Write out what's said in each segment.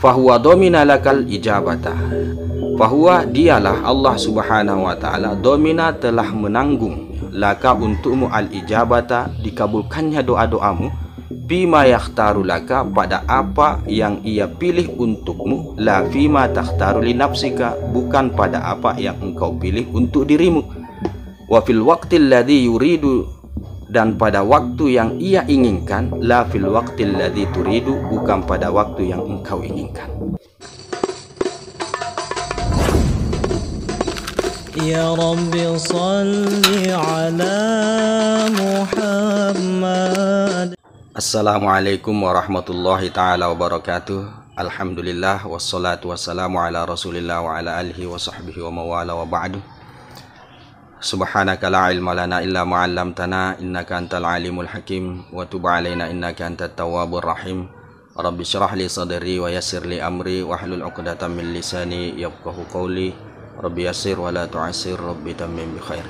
fahuwa dominalakal lakal ijabata bahwa dialah Allah subhanahu wa ta'ala domina telah menanggung laka untukmu al-ijabata dikabulkannya doa-doamu bima yakhtaru laka pada apa yang ia pilih untukmu la fima takhtaru li nafsika bukan pada apa yang engkau pilih untuk dirimu wa fil waqti yuridu dan pada waktu yang ia inginkan la fil waqtil ladzi turidu bukan pada waktu yang engkau inginkan Ya Rabbi salli ala Muhammad Assalamualaikum warahmatullahi taala wabarakatuh Alhamdulillah wassalatu wassalamu ala Rasulillah wa ala alihi wa sahbihi wa mawala wa ba'du Subhanaka la ilma lana illa ma'allamtana innaka antal alimul hakim wa tub alaina innaka antat tawwabur rahim. Rabbi syrah li sadri wa yassir li amri wa hlul 'uqdatam min lisani yafqahu qawli. Rabbi yassir wa la tu'assir rabbi tammim bi khair.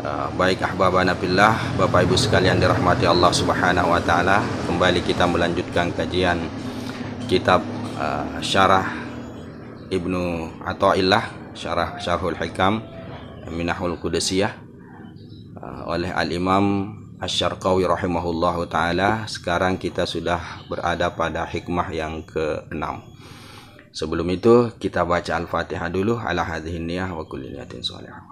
Uh, baik ahbabana fillah, Bapak Ibu sekalian dirahmati Allah Subhanahu wa taala, kembali kita melanjutkan kajian kitab uh, syarah Ibnu Athaillah, syarah Syarhul Hikam Minahul Qudasiyah uh, oleh Al-Imam Asy-Syarqawi rahimahullahu taala. Sekarang kita sudah berada pada hikmah yang ke-6. Sebelum itu kita baca Al-Fatihah dulu ala hadhihi niyah wa kulli niyatin shalihah.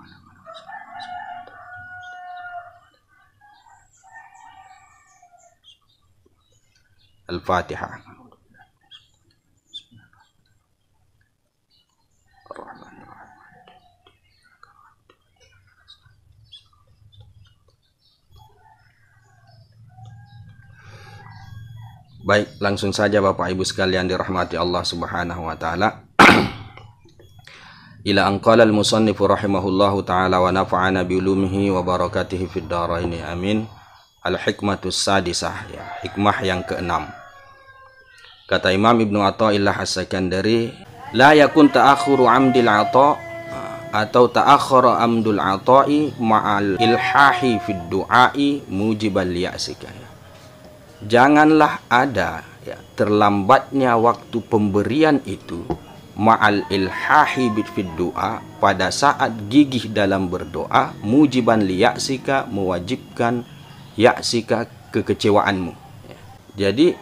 Al-Fatihah. Baik, langsung saja Bapak Ibu sekalian dirahmati Allah Subhanahu wa taala. Ila anqala al-musannif rahimahullahu taala wa nafa'ana bi ulumihi wa barakatihi fid dharain. Amin. Al-hikmatus sadisah ya, hikmah yang keenam. Kata Imam Ibnu Athaillah As-Sakandari, la yakun ta'khuru amdil ata atau ta'akhara amdul ata'i ma'al ilhahi fid du'ai mujibal ya'sika janganlah ada ya, terlambatnya waktu pemberian itu ma'al ilhahi fid doa pada saat gigih dalam berdoa mujiban liyaksika mewajibkan yaksika kekecewaanmu ya. jadi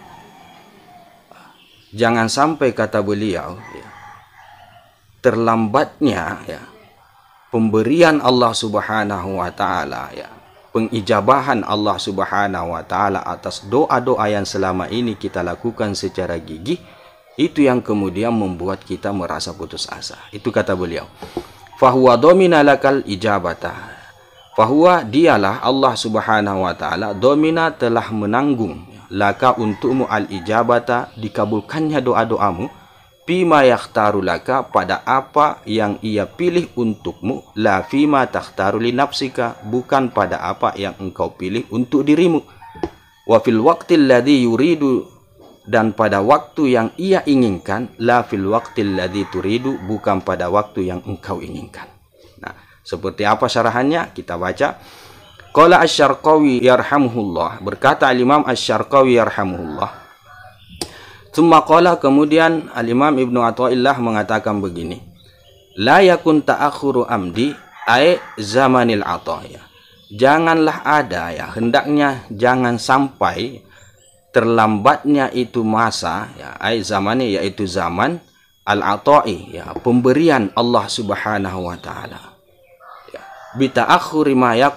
jangan sampai kata beliau ya, terlambatnya ya, pemberian Allah Subhanahu wa taala ya pengijabahan Allah Subhanahu wa taala atas doa-doa yang selama ini kita lakukan secara gigih itu yang kemudian membuat kita merasa putus asa itu kata beliau fahuwa domina lakal ijabata bahwa dialah Allah Subhanahu wa taala domina telah menanggung laka untukmu al ijabata dikabulkannya doa-doamu fima yakhtaru laka pada apa yang ia pilih untukmu la fima takhtaru li nafsika bukan pada apa yang engkau pilih untuk dirimu wa fil yuridu dan pada waktu yang ia inginkan la fil waqtil turidu bukan pada waktu yang engkau inginkan nah seperti apa syarahannya kita baca qala asy-syarqawi yarhamuhullah berkata al-imam asy-syarqawi yarhamuhullah Thumma kemudian Al-Imam Ibnu Athaillah mengatakan begini. La yakun ta'akhuru amdi ai zamanil ataya. Janganlah ada ya hendaknya jangan sampai terlambatnya itu masa ya ai zamannya yaitu zaman al-atai ya pemberian Allah Subhanahu wa taala. Ya, bi ta'akhuri ma ya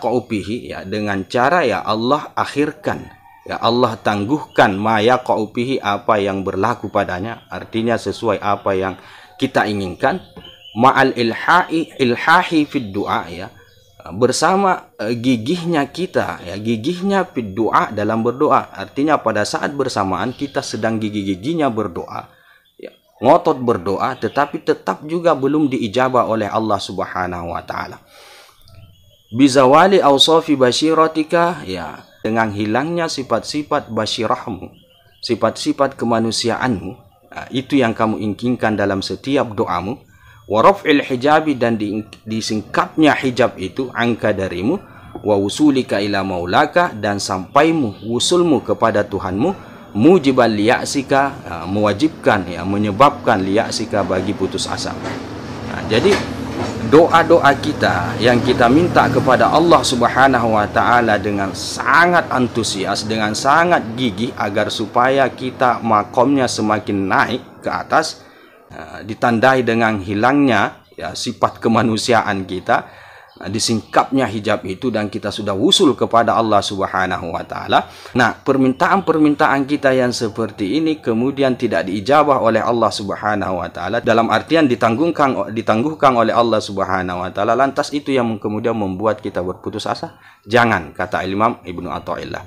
dengan cara ya Allah akhirkan ya Allah tangguhkan maya kaupihi apa yang berlaku padanya artinya sesuai apa yang kita inginkan ma'al ilhahi ilhahi fid du'a ya bersama e, gigihnya kita ya gigihnya fid du'a dalam berdoa artinya pada saat bersamaan kita sedang gigi-giginya berdoa ya, ngotot berdoa tetapi tetap juga belum diijabah oleh Allah Subhanahu wa taala bizawali awsafi basyiratika ya dengan hilangnya sifat-sifat basyirahmu, sifat-sifat kemanusiaanmu, nah, itu yang kamu inginkan dalam setiap doamu, waraf'il hijabi dan di, disingkatnya hijab itu angka darimu, wa wusulika ila maulaka dan sampaimu wusulmu kepada Tuhanmu mujibal liyaksika nah, mewajibkan ya menyebabkan liyaksika bagi putus asa. Nah, jadi doa-doa kita yang kita minta kepada Allah Subhanahu wa taala dengan sangat antusias, dengan sangat gigih agar supaya kita makomnya semakin naik ke atas eh, ditandai dengan hilangnya ya sifat kemanusiaan kita Ah, disingkapnya hijab itu dan kita sudah usul kepada Allah Subhanahu wa taala. Nah, permintaan-permintaan kita yang seperti ini kemudian tidak diijabah oleh Allah Subhanahu wa taala dalam artian ditanggungkan ditangguhkan oleh Allah Subhanahu wa taala. Lantas itu yang kemudian membuat kita berputus asa. Jangan kata Imam Ibnu Athaillah.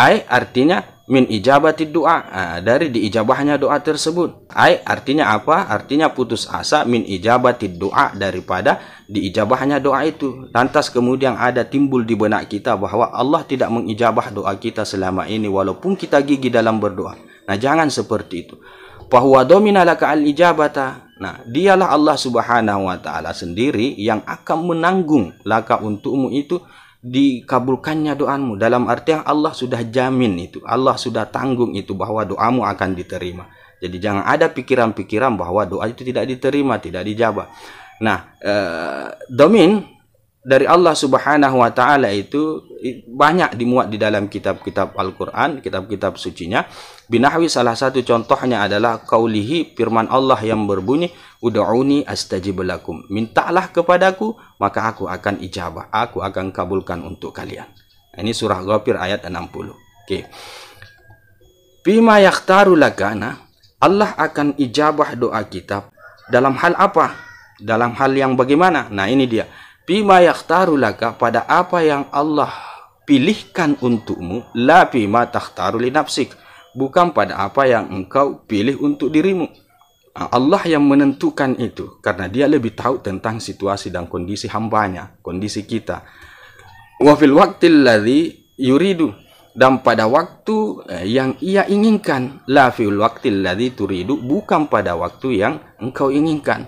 ai artinya min ijabati doa nah, dari diijabahnya doa tersebut ai artinya apa artinya putus asa min ijabati doa daripada diijabahnya doa itu lantas kemudian ada timbul di benak kita bahwa Allah tidak mengijabah doa kita selama ini walaupun kita gigi dalam berdoa nah jangan seperti itu bahwa dominalaka al ijabata nah dialah Allah subhanahu wa taala sendiri yang akan menanggung laka untukmu itu dikabulkannya doamu dalam artian Allah sudah jamin itu Allah sudah tanggung itu bahwa doamu akan diterima jadi jangan ada pikiran-pikiran bahwa doa itu tidak diterima tidak dijabah nah eh, domin dari Allah Subhanahu wa taala itu banyak dimuat di dalam kitab-kitab Al-Quran, kitab-kitab sucinya. Binahwi salah satu contohnya adalah kaulihi firman Allah yang berbunyi, Uda'uni astajib lakum. Mintalah kepadaku, maka aku akan ijabah. Aku akan kabulkan untuk kalian. Nah, ini surah Ghafir ayat 60. Oke. Bima yakhtaru nah, Allah akan ijabah doa kita dalam hal apa? Dalam hal yang bagaimana? Nah ini dia. Bima yakhtaru laka pada apa yang Allah pilihkan untukmu la bima takhtaru li bukan pada apa yang engkau pilih untuk dirimu ah, Allah yang menentukan itu karena dia lebih tahu tentang situasi dan kondisi hambanya kondisi kita wa fil waqtil ladzi yuridu dan pada waktu eh, yang ia inginkan la fil waqtil ladzi turidu bukan pada waktu yang engkau inginkan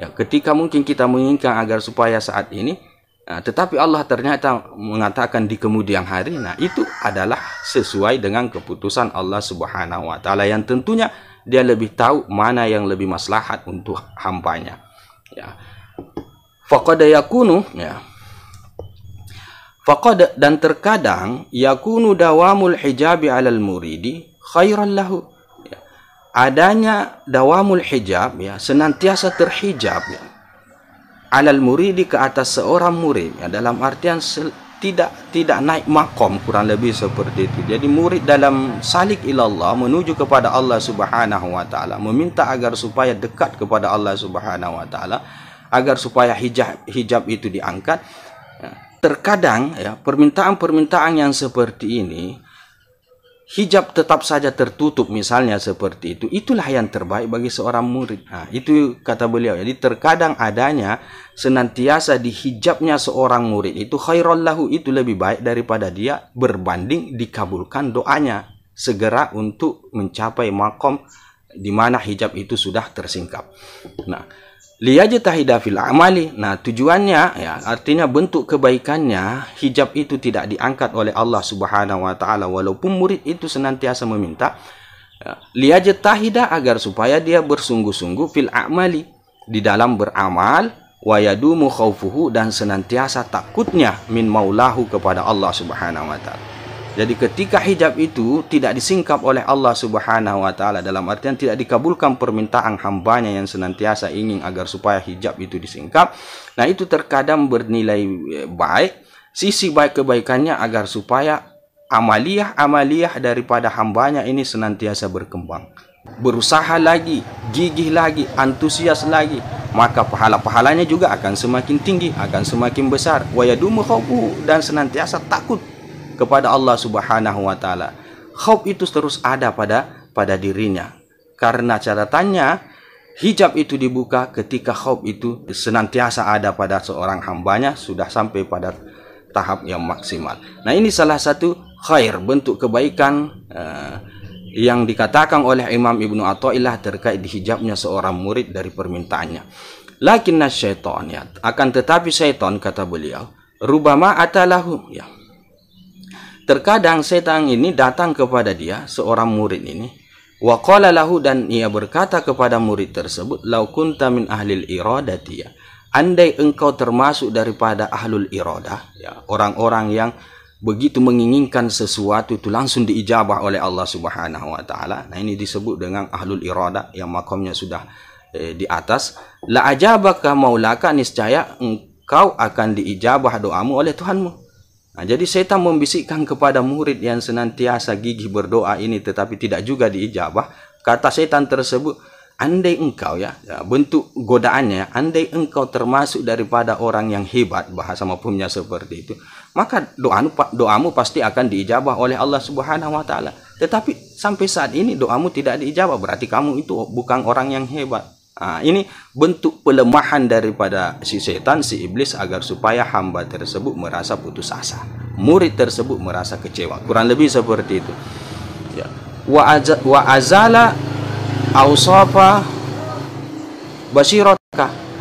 ya ketika mungkin kita menginginkan agar supaya saat ini Nah, tetapi Allah ternyata mengatakan di kemudian hari, nah itu adalah sesuai dengan keputusan Allah Subhanahu wa taala yang tentunya dia lebih tahu mana yang lebih maslahat untuk hambanya. Ya. Faqad yakunu ya. Faqad dan terkadang yakunu dawamul hijabi alal muridi khairan lahu. Ya. Adanya dawamul hijab ya senantiasa terhijab ya alal muridi ke atas seorang murid ya, dalam artian tidak tidak naik makom kurang lebih seperti itu jadi murid dalam salik ilallah menuju kepada Allah subhanahu wa ta'ala meminta agar supaya dekat kepada Allah subhanahu wa ta'ala agar supaya hijab hijab itu diangkat ya, terkadang ya permintaan-permintaan yang seperti ini hijab tetap saja tertutup misalnya seperti itu itulah yang terbaik bagi seorang murid nah, itu kata beliau jadi terkadang adanya senantiasa di hijabnya seorang murid itu khairul lahu itu lebih baik daripada dia berbanding dikabulkan doanya segera untuk mencapai makom di mana hijab itu sudah tersingkap nah liyajtahida fil amali. Nah, tujuannya ya artinya bentuk kebaikannya hijab itu tidak diangkat oleh Allah Subhanahu wa taala walaupun murid itu senantiasa meminta ya, liyajtahida agar supaya dia bersungguh-sungguh fil amali di dalam beramal wa yadumu khaufuhu dan senantiasa takutnya min maulahu kepada Allah Subhanahu wa taala. Jadi ketika hijab itu tidak disingkap oleh Allah Subhanahu wa taala dalam artian tidak dikabulkan permintaan hambanya yang senantiasa ingin agar supaya hijab itu disingkap. Nah, itu terkadang bernilai e, baik, sisi baik kebaikannya agar supaya amaliah-amaliah daripada hambanya ini senantiasa berkembang. Berusaha lagi, gigih lagi, antusias lagi, maka pahala-pahalanya juga akan semakin tinggi, akan semakin besar. Wayadumu khawfu dan senantiasa takut kepada Allah Subhanahu wa taala. Khauf itu terus ada pada pada dirinya. Karena catatannya hijab itu dibuka ketika khauf itu senantiasa ada pada seorang hambanya sudah sampai pada tahap yang maksimal. Nah, ini salah satu khair bentuk kebaikan uh, yang dikatakan oleh Imam Ibnu Athaillah terkait dihijabnya seorang murid dari permintaannya. Lakinna syaitan ya. Akan tetapi syaitan kata beliau, rubama atalahu. ya Terkadang setan ini datang kepada dia, seorang murid ini, wa qala lahu dan ia berkata kepada murid tersebut, "Lau kunta min ahlil iradati ya." Andai engkau termasuk daripada ahlul iradah, ya, orang-orang yang begitu menginginkan sesuatu itu langsung diijabah oleh Allah Subhanahu wa taala. Nah, ini disebut dengan ahlul iradah yang makamnya sudah eh, di atas. La ajabaka maulaka niscaya engkau akan diijabah doamu oleh Tuhanmu. Nah, jadi setan membisikkan kepada murid yang senantiasa gigih berdoa ini tetapi tidak juga diijabah. Kata setan tersebut, andai engkau ya, ya bentuk godaannya, ya, andai engkau termasuk daripada orang yang hebat, bahasa maupunnya seperti itu, maka doamu, doamu pasti akan diijabah oleh Allah Subhanahu wa taala. Tetapi sampai saat ini doamu tidak diijabah, berarti kamu itu bukan orang yang hebat. Nah, ini bentuk pelemahan daripada si setan, si iblis agar supaya hamba tersebut merasa putus asa. Murid tersebut merasa kecewa. Kurang lebih seperti itu. Ya. Wa, azala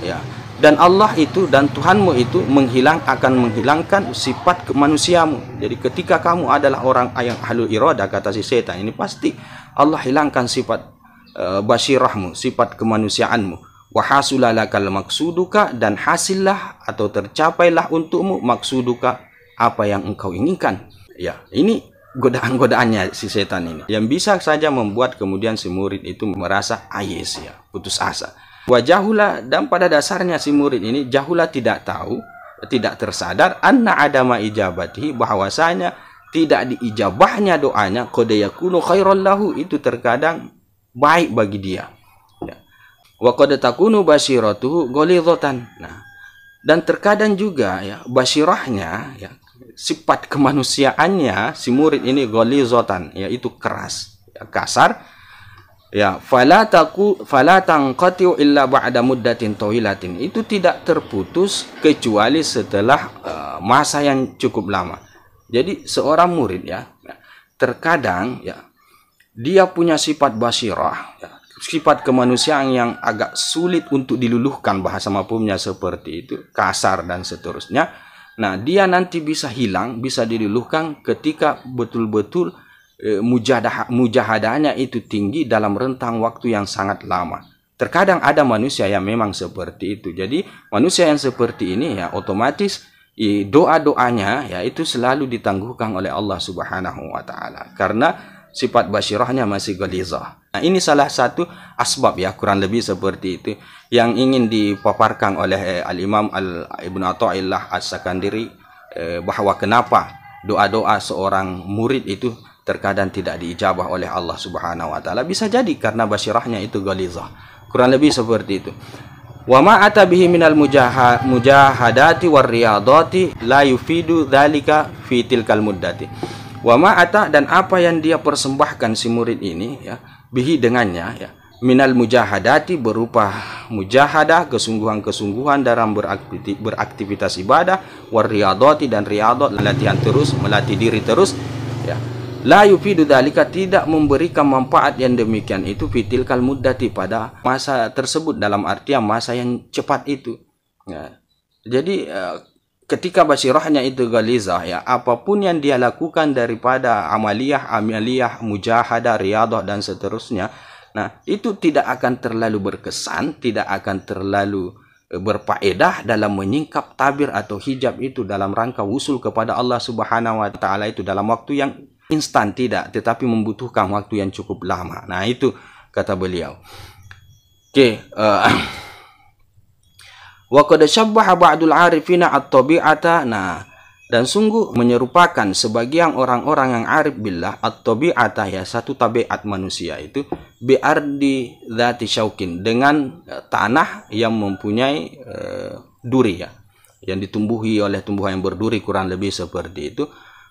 Ya. Dan Allah itu dan Tuhanmu itu menghilang akan menghilangkan sifat kemanusiamu. Jadi ketika kamu adalah orang yang ahlul irwa, kata si setan ini pasti Allah hilangkan sifat uh, eh, basirahmu, sifat kemanusiaanmu. Wahasulalakal maksuduka dan hasillah atau tercapailah untukmu maksuduka apa yang engkau inginkan. Ya, ini godaan-godaannya si setan ini yang bisa saja membuat kemudian si murid itu merasa ayes ya, putus asa. Wajahula dan pada dasarnya si murid ini jahula tidak tahu, tidak tersadar anna adama ijabatihi bahwasanya tidak diijabahnya doanya kode yakunu khairallahu itu terkadang baik bagi dia. Ya. Wa qad Nah, dan terkadang juga ya basirahnya ya sifat kemanusiaannya si murid ini golizotan yaitu keras ya, kasar ya fala taku fala tangqati illa ba'da muddatin tawilatin itu tidak terputus kecuali setelah uh, masa yang cukup lama jadi seorang murid ya, ya terkadang ya dia punya sifat basirah, ya, sifat kemanusiaan yang agak sulit untuk diluluhkan bahasa mafumnya seperti itu, kasar dan seterusnya. Nah, dia nanti bisa hilang, bisa diluluhkan ketika betul-betul eh, mujahadahnya itu tinggi dalam rentang waktu yang sangat lama. Terkadang ada manusia yang memang seperti itu. Jadi, manusia yang seperti ini ya otomatis doa-doanya ya itu selalu ditangguhkan oleh Allah Subhanahu wa taala. Karena sifat basirahnya masih galizah. Nah, ini salah satu asbab ya kurang lebih seperti itu yang ingin dipaparkan oleh eh, Al-Imam Al Ibnu Athaillah As-Sakandiri eh, kenapa doa-doa seorang murid itu terkadang tidak diijabah oleh Allah Subhanahu wa taala. Bisa jadi karena basirahnya itu galizah. Kurang lebih seperti itu. Wa ma ata bihi minal mujahadati war riyadati la yufidu dzalika fi tilkal muddati. Wama ata dan apa yang dia persembahkan si murid ini ya bihi dengannya ya minal mujahadati berupa mujahadah kesungguhan-kesungguhan dalam beraktiviti, beraktivitas ibadah warriyadati dan riyadot latihan terus melatih diri terus ya la yufidu dalika tidak memberikan manfaat yang demikian itu fitil kalmudati pada masa tersebut dalam artian masa yang cepat itu ya. jadi eh, ketika basirahnya itu galizah ya apapun yang dia lakukan daripada amaliyah amaliyah mujahadah riadah dan seterusnya nah itu tidak akan terlalu berkesan tidak akan terlalu eh, berfaedah dalam menyingkap tabir atau hijab itu dalam rangka usul kepada Allah Subhanahu wa taala itu dalam waktu yang instan tidak tetapi membutuhkan waktu yang cukup lama. Nah, itu kata beliau. Oke, okay, uh, eh, Wa qad syabbaha ba'dul 'arifina at-tabi'ata. Nah, dan sungguh menyerupakan sebagian orang-orang yang arif billah at-tabi'ata ya satu tabiat manusia itu biardi dzati syaukin dengan e, tanah yang mempunyai e, duri ya yang ditumbuhi oleh tumbuhan yang berduri kurang lebih seperti itu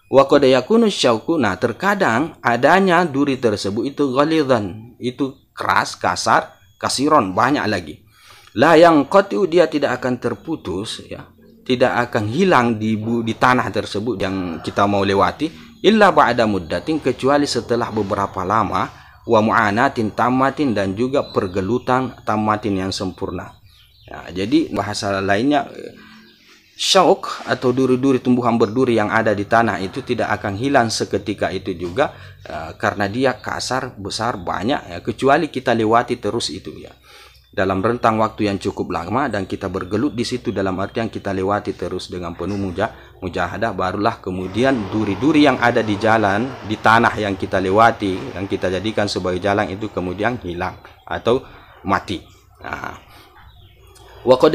wa qad yakunu syauku nah terkadang adanya duri tersebut itu ghalidhan itu keras kasar kasiron banyak lagi lah yang qatiu dia tidak akan terputus ya tidak akan hilang di bu, di tanah tersebut yang kita mau lewati illa ba'da muddatin kecuali setelah beberapa lama wa mu'anatin tamatin dan juga pergelutan tamatin yang sempurna ya, jadi bahasa lainnya syauk atau duri-duri tumbuhan berduri yang ada di tanah itu tidak akan hilang seketika itu juga uh, karena dia kasar besar banyak ya kecuali kita lewati terus itu ya dalam rentang waktu yang cukup lama dan kita bergelut di situ dalam artian kita lewati terus dengan penuh mujah, mujahadah barulah kemudian duri-duri yang ada di jalan di tanah yang kita lewati yang kita jadikan sebagai jalan itu kemudian hilang atau mati nah, wa qad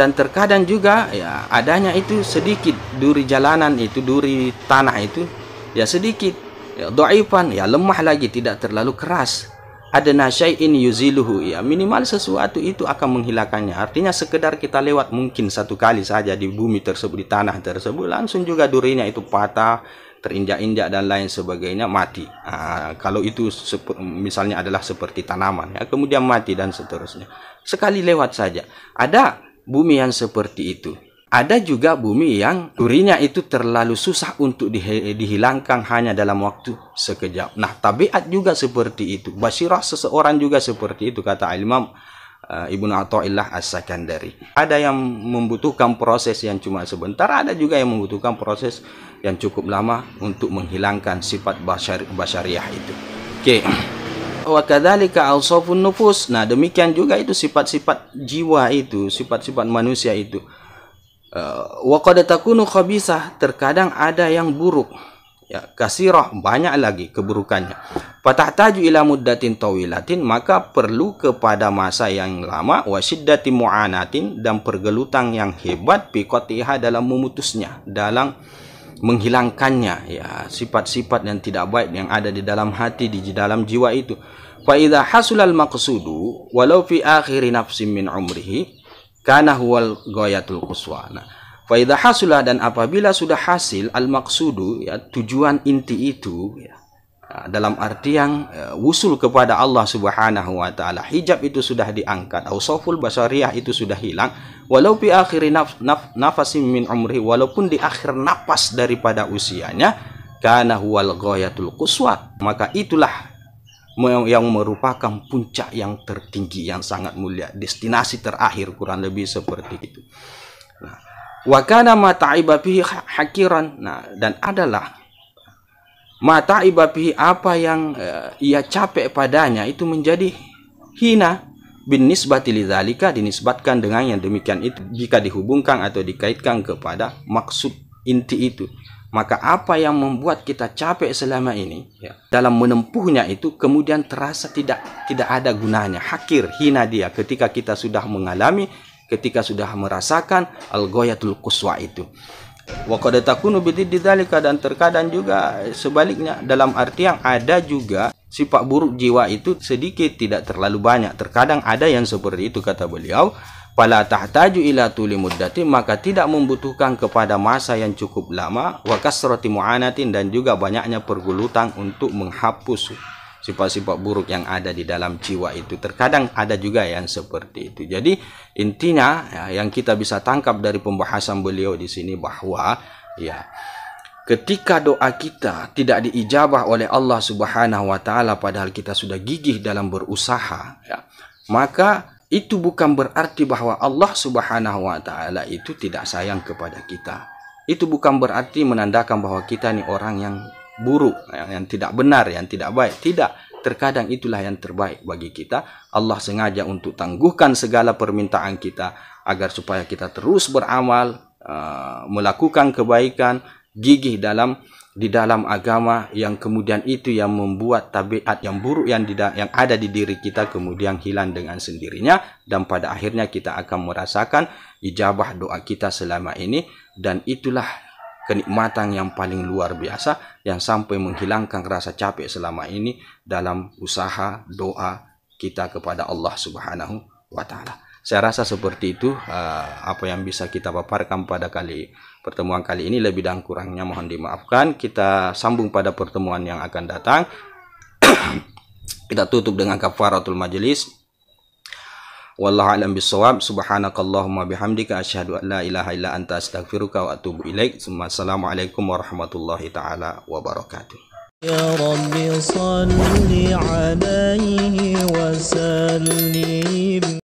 dan terkadang juga ya adanya itu sedikit duri jalanan itu duri tanah itu ya sedikit ya, doifan ya lemah lagi tidak terlalu keras ada adana ini yuziluhu ya minimal sesuatu itu akan menghilangkannya artinya sekedar kita lewat mungkin satu kali saja di bumi tersebut di tanah tersebut langsung juga durinya itu patah terinjak-injak dan lain sebagainya mati nah, kalau itu misalnya adalah seperti tanaman ya kemudian mati dan seterusnya sekali lewat saja ada bumi yang seperti itu ada juga bumi yang durinya itu terlalu susah untuk dihilangkan hanya dalam waktu sekejap. Nah, tabiat juga seperti itu. Basirah seseorang juga seperti itu, kata Imam eh, Ibnu Athaillah As-Sakandari. Ada yang membutuhkan proses yang cuma sebentar, ada juga yang membutuhkan proses yang cukup lama untuk menghilangkan sifat basyar, basyariah itu. Oke. Okay. Wa kadzalika awsafun nufus. Nah, demikian juga itu sifat-sifat jiwa itu, sifat-sifat manusia itu. Eh, Wakadatakunu khabisah terkadang ada yang buruk ya kasirah banyak lagi keburukannya patah taju ila muddatin tawilatin maka perlu kepada masa yang lama wasiddati mu'anatin dan pergelutang yang hebat piqatiha dalam memutusnya dalam menghilangkannya ya sifat-sifat yang tidak baik yang ada di dalam hati di dalam jiwa itu fa idza hasulal maqsudu walau fi akhir nafsin min umrihi karena huwal goyatul kuswa. Nah, Faidah hasulah dan apabila sudah hasil al maksudu ya, tujuan inti itu ya, nah, dalam arti yang uh, wusul kepada Allah Subhanahu wa taala hijab itu sudah diangkat ausaful basariyah itu sudah hilang walau fi akhir naf, naf, min umri walaupun di akhir napas daripada usianya karena huwal ghayatul quswa maka itulah yang merupakan puncak yang tertinggi yang sangat mulia destinasi terakhir kurang lebih seperti itu nah, wakana mata bihi hakiran nah dan adalah mata ibabihi apa yang uh, ia capek padanya itu menjadi hina bin nisbati dinisbatkan dengan yang demikian itu jika dihubungkan atau dikaitkan kepada maksud inti itu maka apa yang membuat kita capek selama ini ya. dalam menempuhnya itu kemudian terasa tidak tidak ada gunanya hakir hina dia ketika kita sudah mengalami ketika sudah merasakan al-ghayatul quswa itu wa qad takunu dan terkadang juga sebaliknya dalam arti yang ada juga sifat buruk jiwa itu sedikit tidak terlalu banyak terkadang ada yang seperti itu kata beliau Fala tahtaju ila tuli muddati maka tidak membutuhkan kepada masa yang cukup lama wa mu'anatin dan juga banyaknya pergulutan untuk menghapus sifat-sifat buruk yang ada di dalam jiwa itu. Terkadang ada juga yang seperti itu. Jadi intinya ya, yang kita bisa tangkap dari pembahasan beliau di sini bahwa ya ketika doa kita tidak diijabah oleh Allah Subhanahu wa taala padahal kita sudah gigih dalam berusaha ya, maka itu bukan berarti bahawa Allah Subhanahu wa taala itu tidak sayang kepada kita. Itu bukan berarti menandakan bahawa kita ni orang yang buruk, yang, yang tidak benar, yang tidak baik. Tidak. Terkadang itulah yang terbaik bagi kita. Allah sengaja untuk tangguhkan segala permintaan kita agar supaya kita terus beramal, uh, melakukan kebaikan, gigih dalam di dalam agama yang kemudian itu yang membuat tabiat yang buruk yang, yang ada di diri kita kemudian hilang dengan sendirinya dan pada akhirnya kita akan merasakan ijabah doa kita selama ini dan itulah kenikmatan yang paling luar biasa yang sampai menghilangkan rasa capek selama ini dalam usaha doa kita kepada Allah Subhanahu wa taala. Saya rasa seperti itu uh, apa yang bisa kita paparkan pada kali pertemuan kali ini lebih dan kurangnya mohon dimaafkan. Kita sambung pada pertemuan yang akan datang. kita tutup dengan kafaratul majelis. Wallahu a'lam bissawab. Subhanakallahumma bihamdika asyhadu an la ilaha illa anta astaghfiruka wa atubu ilaik. Assalamualaikum warahmatullahi taala wabarakatuh. يا رب صل عليه وسلم